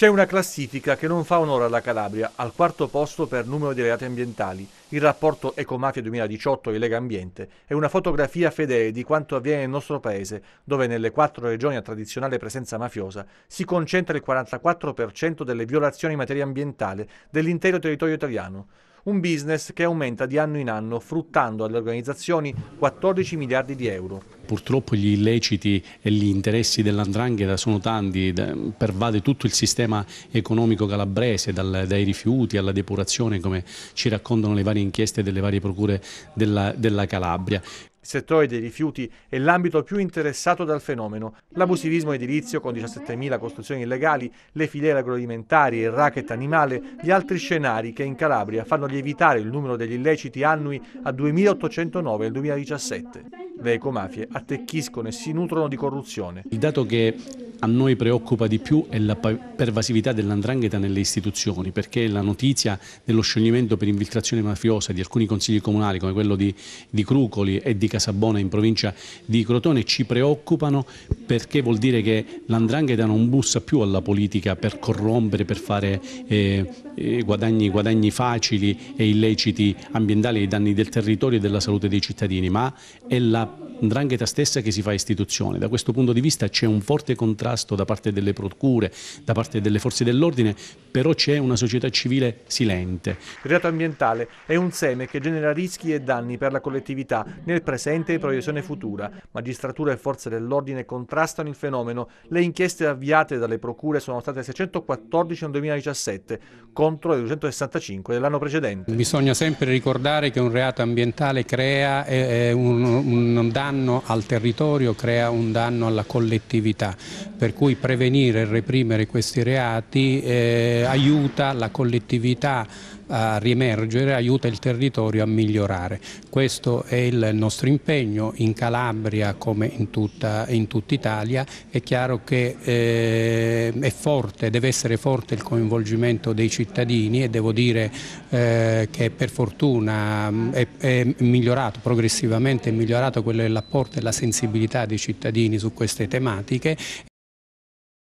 C'è una classifica che non fa onore alla Calabria, al quarto posto per numero di reati ambientali, il rapporto Ecomafia 2018 e Lega Ambiente è una fotografia fedele di quanto avviene nel nostro paese, dove nelle quattro regioni a tradizionale presenza mafiosa si concentra il 44% delle violazioni in materia ambientale dell'intero territorio italiano un business che aumenta di anno in anno fruttando alle organizzazioni 14 miliardi di euro. Purtroppo gli illeciti e gli interessi dell'andrangheta sono tanti, pervade tutto il sistema economico calabrese, dal, dai rifiuti alla depurazione come ci raccontano le varie inchieste delle varie procure della, della Calabria. Il settore dei rifiuti è l'ambito più interessato dal fenomeno. L'abusivismo edilizio, con 17.000 costruzioni illegali, le filiere agroalimentari e il racket animale, gli altri scenari che in Calabria fanno lievitare il numero degli illeciti annui a 2.809 nel 2017 le ecomafie attecchiscono e si nutrono di corruzione. Il dato che a noi preoccupa di più è la pervasività dell'andrangheta nelle istituzioni, perché la notizia dello scioglimento per infiltrazione mafiosa di alcuni consigli comunali come quello di, di Crucoli e di Casabona in provincia di Crotone ci preoccupano perché vuol dire che l'andrangheta non bussa più alla politica per corrompere, per fare eh, eh guadagni, guadagni facili e illeciti ambientali ai danni del territorio e della salute dei cittadini, ma è la 'ndrangheta stessa che si fa istituzione. Da questo punto di vista c'è un forte contrasto da parte delle procure, da parte delle forze dell'ordine, però c'è una società civile silente. Il reato ambientale è un seme che genera rischi e danni per la collettività nel presente e proiezione futura. Magistratura e forze dell'ordine contrastano il fenomeno. Le inchieste avviate dalle procure sono state 614 nel 2017 contro le 265 dell'anno precedente. Bisogna sempre ricordare che un reato ambientale crea eh, eh un, un danno danno al territorio, crea un danno alla collettività, per cui prevenire e reprimere questi reati eh, aiuta la collettività a riemergere, aiuta il territorio a migliorare. Questo è il nostro impegno in Calabria come in tutta, in tutta Italia. È chiaro che eh, è forte, deve essere forte il coinvolgimento dei cittadini e devo dire eh, che per fortuna mm, è, è migliorato, progressivamente è migliorato quello dell'apporto e la sensibilità dei cittadini su queste tematiche